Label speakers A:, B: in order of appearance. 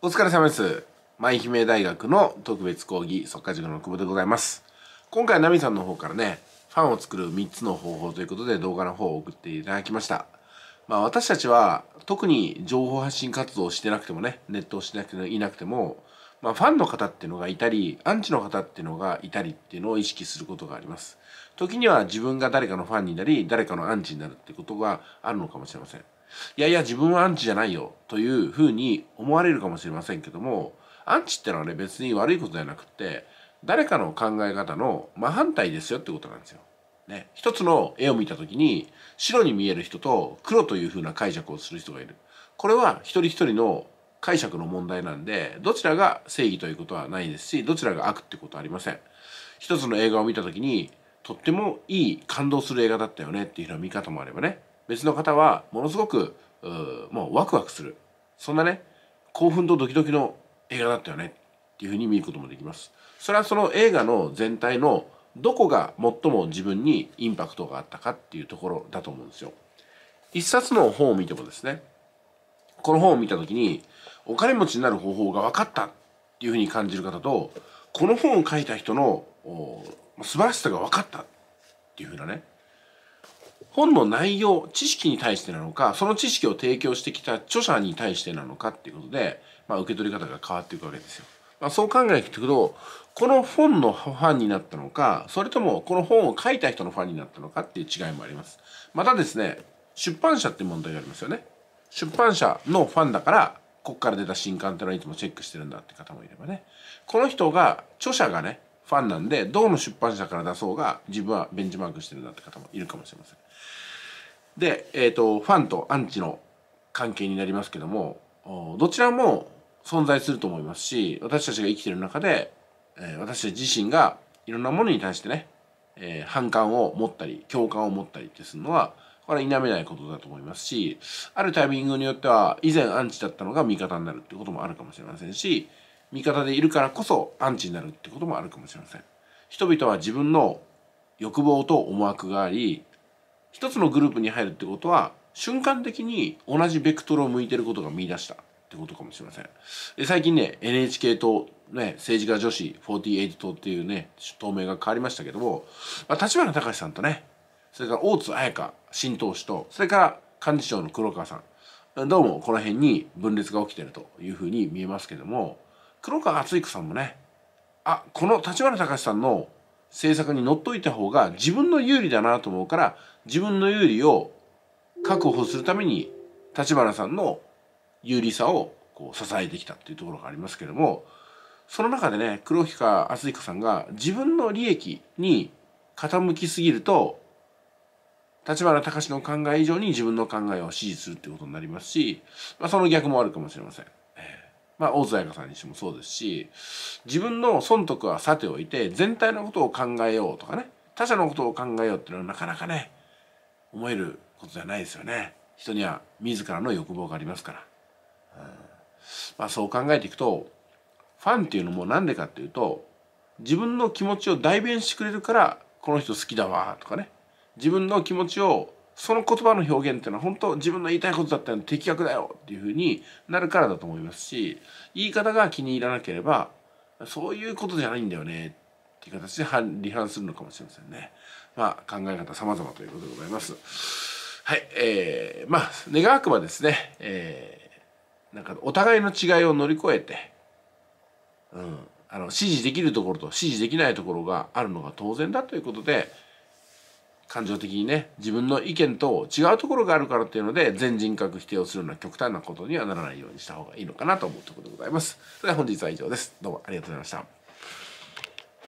A: お疲れ様です。舞姫大学の特別講義、即化塾の久保でございます。今回、ナミさんの方からね、ファンを作る3つの方法ということで動画の方を送っていただきました。まあ私たちは特に情報発信活動をしてなくてもね、ネットをしてなくてもいなくても、まあ、ファンの方っていうのがいたりアンチの方っていうのがいたりっていうのを意識することがあります時には自分が誰かのファンになり誰かのアンチになるってことがあるのかもしれませんいやいや自分はアンチじゃないよというふうに思われるかもしれませんけどもアンチってのはね別に悪いことじゃなくって誰かの考え方の真反対ですよってことなんですよ。ね、一つの絵を見た時に白に見える人と黒というふうな解釈をする人がいる。これは一人一人の解釈の問題なんでどちらが正義ということはないですしどちらが悪ってことはありません一つの映画を見た時にとってもいい感動する映画だったよねっていうような見方もあればね別の方はものすごくもうワクワクするそんなね興奮とドキドキの映画だったよねっていうふうに見ることもできますそれはその映画の全体のどこが最も自分にインパクトがあったかっていうところだと思うんですよ一冊の本を見てもですねこの本を見た時にお金持ちになる方法が分かったっていうふうに感じる方とこの本を書いた人の素晴らしさが分かったっていうふうなね本の内容知識に対してなのかその知識を提供してきた著者に対してなのかっていうことで、まあ、受け取り方が変わっていくわけですよ。まあ、そう考えていくとこの本のファンになったのかそれともこの本を書いた人のファンになったのかっていう違いもあります。またですね出版社って問題がありますよね。出版社のファンだからこっから出た新刊ってのはいつもチェックしてるんだって方もいればねこの人が著者がねファンなんでどの出版社から出そうが自分はベンチマークしてるんだって方もいるかもしれません。で、えーと、ファンとアンチの関係になりますけどもどちらも存在すると思いますし私たちが生きてる中で、え私たち自身がいろんなものに対してね、えー、反感を持ったり共感を持ったりってするのはこれは否めないことだと思いますし、あるタイミングによっては、以前アンチだったのが味方になるってこともあるかもしれませんし、味方でいるからこそアンチになるってこともあるかもしれません。人々は自分の欲望と思惑があり、一つのグループに入るってことは、瞬間的に同じベクトルを向いてることが見出したってことかもしれません。で最近ね、NHK とね、政治家女子48党っていうね、党名が変わりましたけども、まあ、立花隆さんとね、それから大津彩香新党首とそれから幹事長の黒川さんどうもこの辺に分裂が起きてるというふうに見えますけども黒川敦彦さんもねあこの立花隆さんの政策にのっといた方が自分の有利だなと思うから自分の有利を確保するために立花さんの有利さをこう支えてきたっていうところがありますけどもその中でね黒木川敦彦さんが自分の利益に傾きすぎると立花隆の考え以上に自分の考えを支持するってことになりますし、まあ、その逆もあるかもしれません。まあ、大津彩香さんにしてもそうですし、自分の損得はさておいて、全体のことを考えようとかね、他者のことを考えようっていうのはなかなかね、思えることじゃないですよね。人には自らの欲望がありますから。うん、まあ、そう考えていくと、ファンっていうのもなんでかっていうと、自分の気持ちを代弁してくれるから、この人好きだわとかね、自分の気持ちをその言葉の表現っていうのは本当自分の言いたいことだったら的確だよっていうふうになるからだと思いますし言い方が気に入らなければそういうことじゃないんだよねっていう形で離反するのかもしれませんね。まあ考え方様々ということでございます。はい。えー、まあ願わくばですね、えー、なんかお互いの違いを乗り越えて、うん、あの支持できるところと支持できないところがあるのが当然だということで、感情的にね自分の意見と違うところがあるからっていうので全人格否定をするのは極端なことにはならないようにした方がいいのかなと思うところでございます。それでは本日は以上です。どうもありがとうございました。